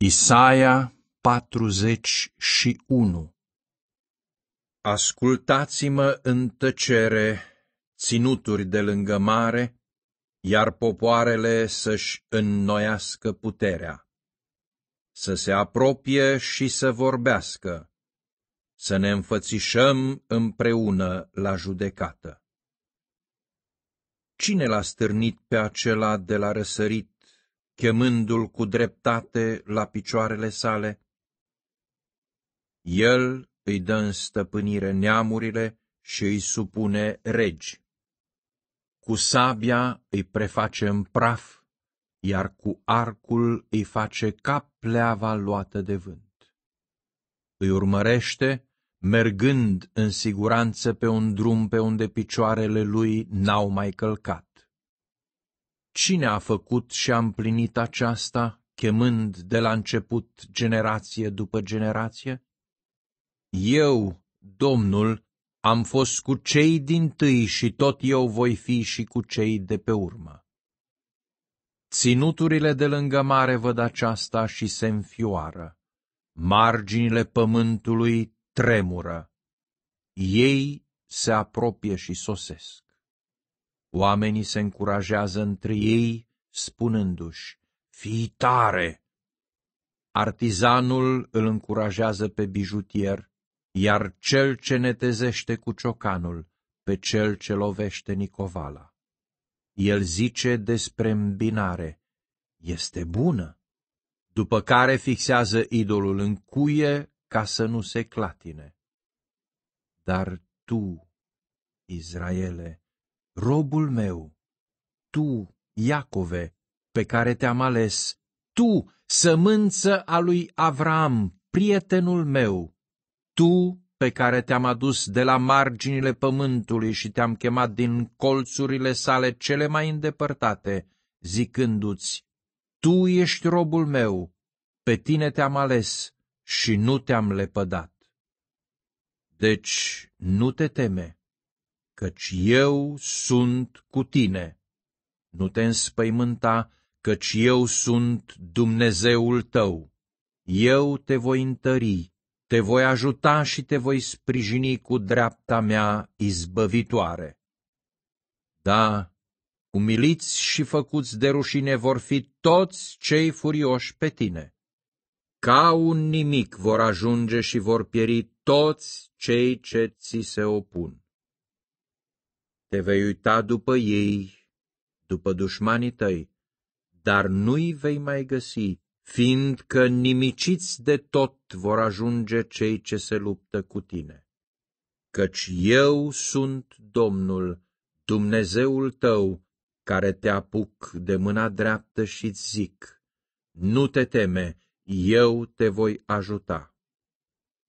Isaia 41 Ascultați-mă în tăcere, ținuturi de lângă mare, iar popoarele să-și înnoiască puterea, să se apropie și să vorbească, să ne înfățișăm împreună la judecată. Cine l-a stârnit pe acela de la răsărit chemându-l cu dreptate la picioarele sale. El îi dă în stăpânire neamurile și îi supune regi. Cu sabia îi preface în praf, iar cu arcul îi face ca pleava luată de vânt. Îi urmărește, mergând în siguranță pe un drum pe unde picioarele lui n-au mai călcat Cine a făcut și a împlinit aceasta, chemând de la început generație după generație? Eu, Domnul, am fost cu cei din tâi și tot eu voi fi și cu cei de pe urmă. Ținuturile de lângă mare văd aceasta și se înfioară. Marginile pământului tremură. Ei se apropie și sosesc. Oamenii se încurajează între ei, spunându-și, fii tare! Artizanul îl încurajează pe bijutier, iar cel ce netezește cu ciocanul, pe cel ce lovește Nicovala. El zice despre îmbinare, este bună, după care fixează idolul în cuie ca să nu se clatine. Dar tu, Izraele, robul meu, tu, Iacove, pe care te-am ales, tu, sămânță a lui Avram, prietenul meu, tu, pe care te-am adus de la marginile pământului și te-am chemat din colțurile sale cele mai îndepărtate, zicându-ți, Tu ești robul meu, pe tine te-am ales și nu te-am lepădat. Deci nu te teme, căci eu sunt cu tine. Nu te înspăimânta, căci eu sunt Dumnezeul tău. Eu te voi întări, te voi ajuta și te voi sprijini cu dreapta mea izbăvitoare. Da, umiliți și făcuți de rușine vor fi toți cei furioși pe tine. Ca un nimic vor ajunge și vor pieri toți cei ce ți se opun. Te vei uita după ei, după dușmanii tăi, dar nu-i vei mai găsi, fiindcă nimiciți de tot vor ajunge cei ce se luptă cu tine. Căci eu sunt Domnul, Dumnezeul tău, care te apuc de mâna dreaptă și-ți zic, nu te teme, eu te voi ajuta.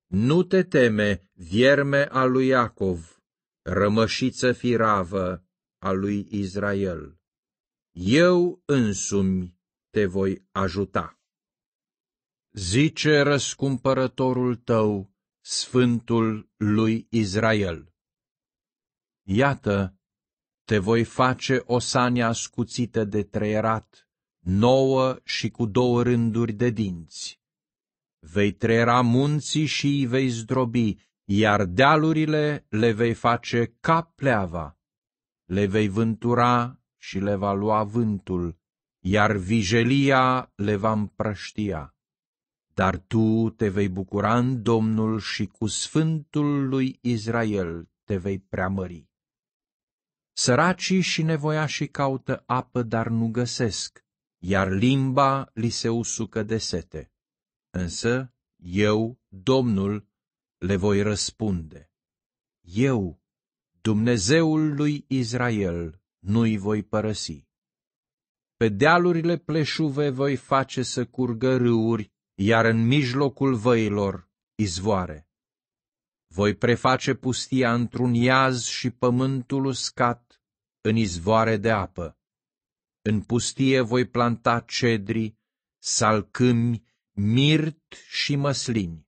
Nu te teme, vierme a lui Iacov, rămășiță firavă a lui Israel. Eu însumi te voi ajuta. Zice răscumpărătorul tău, Sfântul lui Israel. Iată, te voi face o sania scuțită de treierat, nouă și cu două rânduri de dinți. Vei trera munții și îi vei zdrobi, iar dealurile le vei face ca pleava. Le vei vântura și le va lua vântul, iar vijelia le va împrăștia. Dar tu te vei bucura în Domnul și cu Sfântul lui Israel te vei preamări. Săracii și nevoiașii caută apă, dar nu găsesc, iar limba li se usucă de sete. Însă eu, Domnul, le voi răspunde. Eu, Dumnezeul lui Israel, nu-i voi părăsi. Pe dealurile pleșuve voi face să curgă râuri, iar în mijlocul văilor izvoare. Voi preface pustia într-un iaz și pământul uscat în izvoare de apă. În pustie voi planta cedri, salcâmi, mirt și măslini.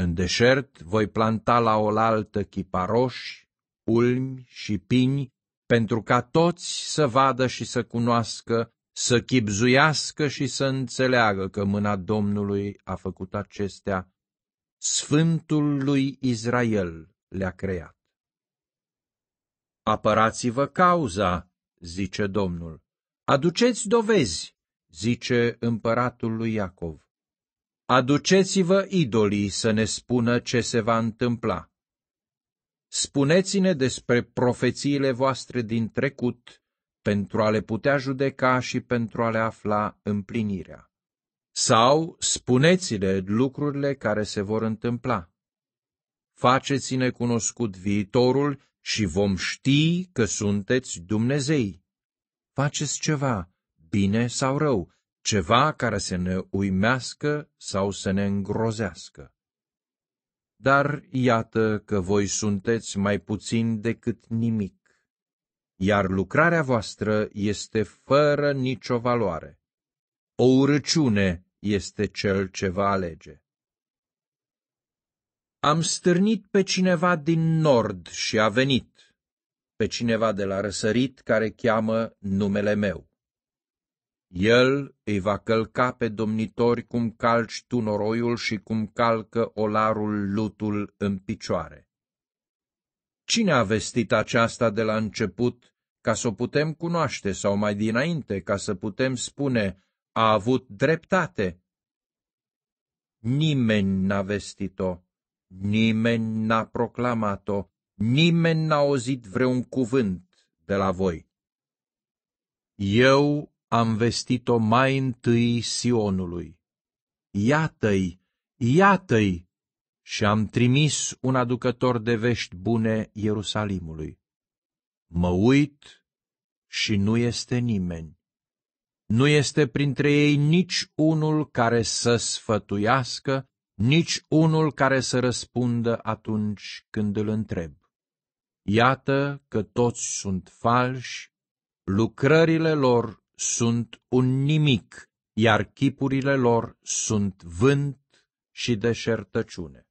În deșert voi planta la oaltă chiparoși, ulmi și pini, pentru ca toți să vadă și să cunoască, să chipzuiască și să înțeleagă că mâna Domnului a făcut acestea, Sfântul lui Israel le-a creat. Apărați-vă cauza, zice Domnul, aduceți dovezi, zice împăratul lui Iacov. Aduceți-vă idolii să ne spună ce se va întâmpla. Spuneți-ne despre profețiile voastre din trecut, pentru a le putea judeca și pentru a le afla împlinirea. Sau spuneți-le lucrurile care se vor întâmpla. Faceți-ne cunoscut viitorul și vom ști că sunteți Dumnezei. Faceți ceva, bine sau rău, ceva care să ne uimească sau să ne îngrozească. Dar iată că voi sunteți mai puțin decât nimic, iar lucrarea voastră este fără nicio valoare. O urăciune este cel ce va alege. Am stârnit pe cineva din nord și a venit, pe cineva de la răsărit care cheamă numele meu. El îi va călca pe domnitori cum calci tu noroiul și cum calcă olarul lutul în picioare. Cine a vestit aceasta de la început ca să o putem cunoaște sau mai dinainte ca să putem spune a avut dreptate? Nimeni n-a vestit-o, nimeni n-a proclamat-o, nimeni n-a auzit vreun cuvânt de la voi. Eu am vestit-o mai întâi Sionului. Iată-i, iată-i! Și am trimis un aducător de vești bune Ierusalimului. Mă uit și nu este nimeni. Nu este printre ei nici unul care să sfătuiască, nici unul care să răspundă atunci când îl întreb. Iată că toți sunt falși, lucrările lor sunt un nimic, iar chipurile lor sunt vânt și deșertăciune.